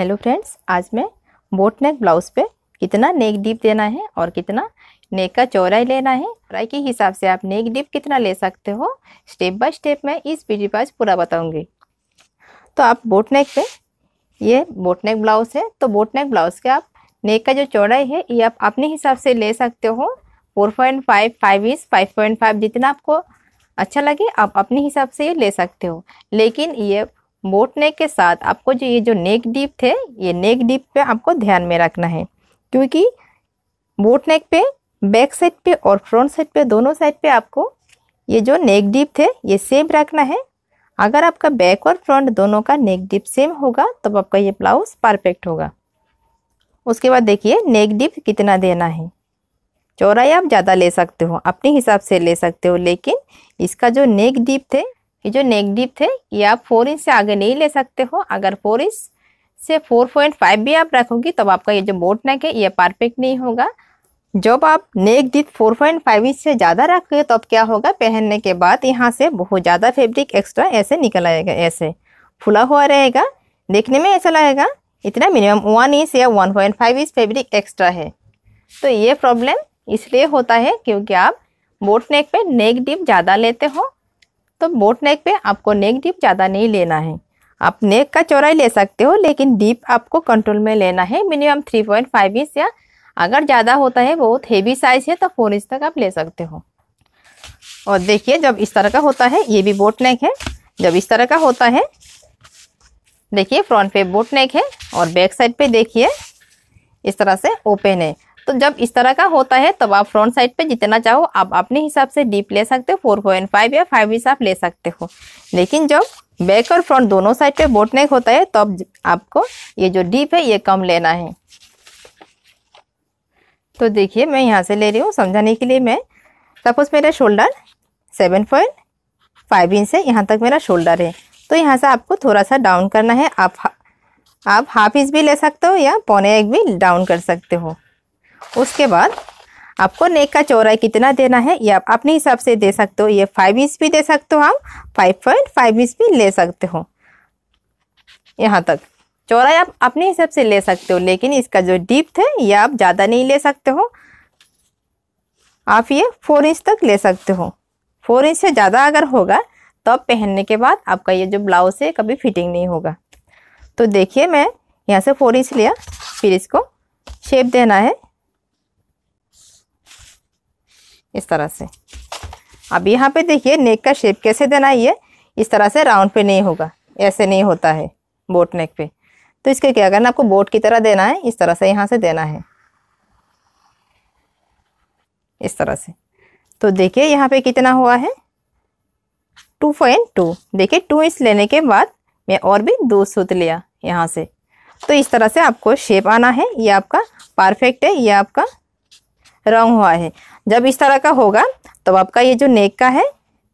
hello friends आज मैं boat नेक blouse पे कितना नेक डीप देना है और कितना नेक का चौड़ाई लेना है चौड़ाई के हिसाब से आप नेक डीप कितना ले सकते हो स्टेप बाय स्टेप मैं इस वीडियो पर आज पूरा बताऊंगी तो आप बोट नेक पे ये बोट नेक ब्लाउज़ है तो बोट नेक ब्लाउज़ के आप नेक का जो चौड़ाई है ये आप अपने हिसाब से ले सकते हो four point five five inch five point five जितना आपको अच्छा लगे आप अपने हिसाब से ये ले सकते हो लेकिन ये बोट नेक के साथ आपको जो ये जो नेक डीप थे ये नेक डीप पे आपको ध्यान में रखना है क्योंकि बोट नेक पे बैक साइड पे और फ्रंट साइड पे दोनों साइड पे आपको ये जो नेक डीप थे ये सेम रखना है अगर आपका बैक और फ्रंट दोनों का नेक डीप सेम होगा तब तो आपका ये ब्लाउज परफेक्ट होगा उसके बाद देखिए नेक डिप कितना देना है चौड़ाई आप ज़्यादा ले सकते हो अपने हिसाब से ले सकते हो लेकिन इसका जो नेक डिप थे ये जो नेक डिप थे ये आप फोर इंच से आगे नहीं ले सकते हो अगर फोर इंच से फोर पॉइंट फाइव भी आप रखोगी तब तो आपका ये जो बोट नेक है ये परफेक्ट नहीं होगा जब आप neck deep four point five inch से ज़्यादा रखोगे तब तो क्या होगा पहनने के बाद यहाँ से बहुत ज़्यादा फैब्रिक एक्स्ट्रा ऐसे निकल आएगा ऐसे फुला हुआ रहेगा देखने में ऐसा लगेगा इतना मिनिमम वन इंच या one point five inch fabric extra है तो ये प्रॉब्लम इसलिए होता है क्योंकि आप बोट नेक पे नेक डिप ज़्यादा लेते हो तो बोट नेक पे आपको नेक डीप ज़्यादा नहीं लेना है आप नेक का चौड़ाई ले सकते हो लेकिन डीप आपको कंट्रोल में लेना है minimum three point five inch या अगर ज़्यादा होता है बहुत हेवी साइज है तो फोर इंच तक आप ले सकते हो और देखिए जब इस तरह का होता है ये भी बोट नेक है जब इस तरह का होता है देखिए फ्रंट पे बोट नेक है और बैक साइड पे देखिए इस तरह से ओपन है तो जब इस तरह का होता है तब आप फ्रंट साइड पे जितना चाहो आप अपने हिसाब से डीप ले सकते हो फोर पॉइंट फाइव या फाइव इंच आप ले सकते हो लेकिन जब बैक और फ्रंट दोनों साइड पे बोट नेक होता है तब तो आपको ये जो डीप है ये कम लेना है तो देखिए मैं यहाँ से ले रही हूँ समझाने के लिए मैं सपोज मेरा shoulder seven point five inch है यहाँ तक मेरा शोल्डर है तो यहाँ से आपको थोड़ा सा डाउन करना है आप आप हाफ इंच भी ले सकते हो या पौने एक भी डाउन कर सकते हो उसके बाद आपको नेक का चौराई कितना देना है ये आप अपने हिसाब से दे सकते हो ये फाइव इंच भी दे सकते हो आप फाइव पॉइंट फाइव इंच भी ले सकते हो यहाँ तक चौराई आप अपने हिसाब से ले सकते हो लेकिन इसका जो डिप्थ है ये आप ज़्यादा नहीं ले सकते हो आप ये फोर इंच तक ले सकते हो फोर इंच से ज़्यादा अगर होगा तब तो पहनने के बाद आपका ये जो ब्लाउज है कभी फिटिंग नहीं होगा तो देखिए मैं यहाँ से फोर इंच लिया फिर इसको शेप देना है इस तरह से अब यहाँ पे देखिए नेक का शेप कैसे देना है ये इस तरह से राउंड पे नहीं होगा ऐसे नहीं होता है बोट नेक पे तो इसके क्या करना आपको बोट की तरह देना है इस तरह से यहाँ से देना है इस तरह से तो देखिए यहाँ पे कितना हुआ है टू पॉइंट टू देखिए टू इंच लेने के बाद मैं और भी दो सूत लिया यहाँ से तो इस तरह से आपको शेप आना है ये आपका परफेक्ट है ये आपका रंग हुआ है जब इस तरह का होगा तब तो आपका ये जो नेक का है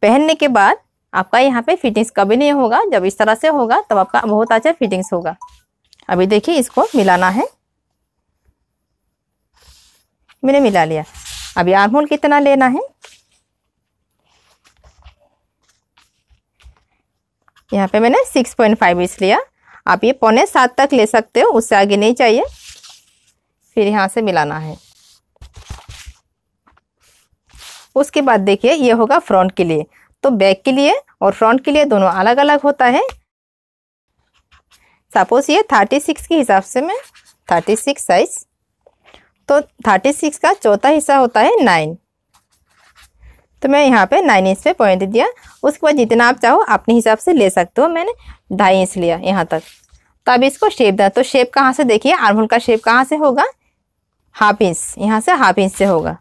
पहनने के बाद आपका यहाँ पे फिटिंग्स कभी नहीं होगा जब इस तरह से होगा तब तो आपका बहुत अच्छा फिटिंग्स होगा अभी देखिए इसको मिलाना है मैंने मिला लिया अभी आर्म होल कितना लेना है यहाँ पे मैंने सिक्स पॉइंट फाइव इंच लिया आप ये पौने सात तक ले सकते हो उससे आगे नहीं चाहिए फिर यहाँ से मिलाना है उसके बाद देखिए ये होगा फ्रंट के लिए तो बैक के लिए और फ्रंट के लिए दोनों अलग अलग होता है सपोज ये थर्टी सिक्स के हिसाब से मैं थर्टी सिक्स साइज तो थर्टी सिक्स का चौथा हिस्सा होता है नाइन तो मैं यहाँ पे नाइन इंच पे पॉइंट दिया उसके बाद जितना आप चाहो अपने हिसाब से ले सकते हो मैंने ढाई इंच लिया यहाँ तक तो अब इसको शेप दें तो शेप कहाँ से देखिए आर्मोल का शेप कहाँ से होगा हाफ इंच यहाँ से हाफ इंच से होगा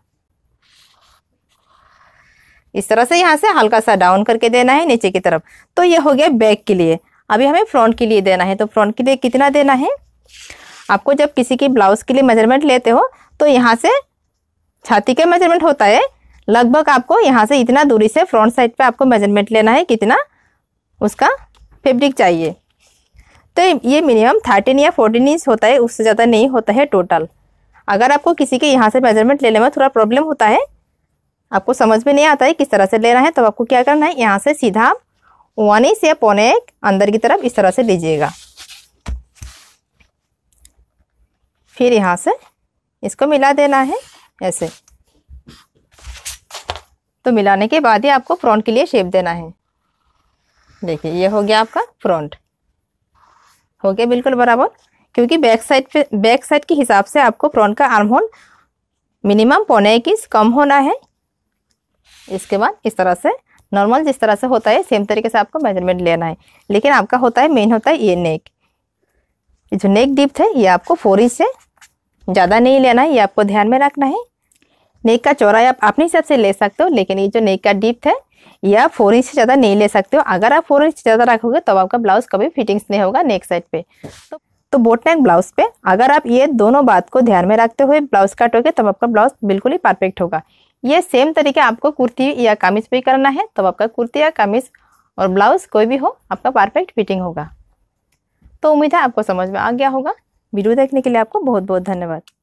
इस तरह से यहाँ से हल्का सा डाउन करके देना है नीचे की तरफ तो ये हो गया बैक के लिए अभी हमें फ्रंट के लिए देना है तो फ्रंट के लिए कितना देना है आपको जब किसी की ब्लाउज के लिए मेजरमेंट लेते हो तो यहाँ से छाती का मेजरमेंट होता है लगभग आपको यहाँ से इतना दूरी से फ्रंट साइड पे आपको मेजरमेंट लेना है कितना उसका फैब्रिक चाहिए तो ये मिनिमम थर्टीन या फोर्टीन इंच होता है उससे ज़्यादा नहीं होता है टोटल अगर आपको किसी के यहाँ से मेजरमेंट लेने में थोड़ा प्रॉब्लम होता है आपको समझ में नहीं आता है किस तरह से लेना है तो आपको क्या करना है यहाँ से सीधा वन इंच या पौने एक अंदर की तरफ इस तरह से लीजिएगा फिर यहाँ से इसको मिला देना है ऐसे तो मिलाने के बाद ही आपको फ्रंट के लिए शेप देना है देखिए ये हो गया आपका फ्रंट हो गया बिल्कुल बराबर क्योंकि बैक साइड पे बैक साइड के हिसाब से आपको फ्रंट का आर्म होल मिनिमम पौने एक इंच कम होना है इसके बाद इस तरह से नॉर्मल जिस तरह से होता है सेम तरीके से आपको मेजरमेंट लेना है लेकिन आपका होता है मेन होता है ये नेक जो नेक डिप्थ है ये आपको फोर इंच से ज़्यादा नहीं लेना है ये आपको ध्यान में रखना है नेक का चौरा आप अपने हिसाब से ले सकते हो लेकिन ये जो नेक का डिप्थ है ये आप फोर इंच से ज़्यादा नहीं ले सकते हो अगर आप फोर इंच ज़्यादा रखोगे तब तो आपका ब्लाउज कभी फिटिंग्स नहीं होगा नेक साइड पे तो तो बोट नेक ब्लाउज पे अगर आप ये दोनों बात को ध्यान में रखते हुए ब्लाउज काटोगे तब आपका ब्लाउज बिल्कुल ही परफेक्ट होगा ये सेम तरीके आपको कुर्ती या कामिज पे करना है तब आपका कुर्ती या कामिज और ब्लाउज़ कोई भी हो आपका परफेक्ट फिटिंग होगा तो उम्मीद है आपको समझ में आ गया होगा वीडियो देखने के लिए आपको बहुत बहुत धन्यवाद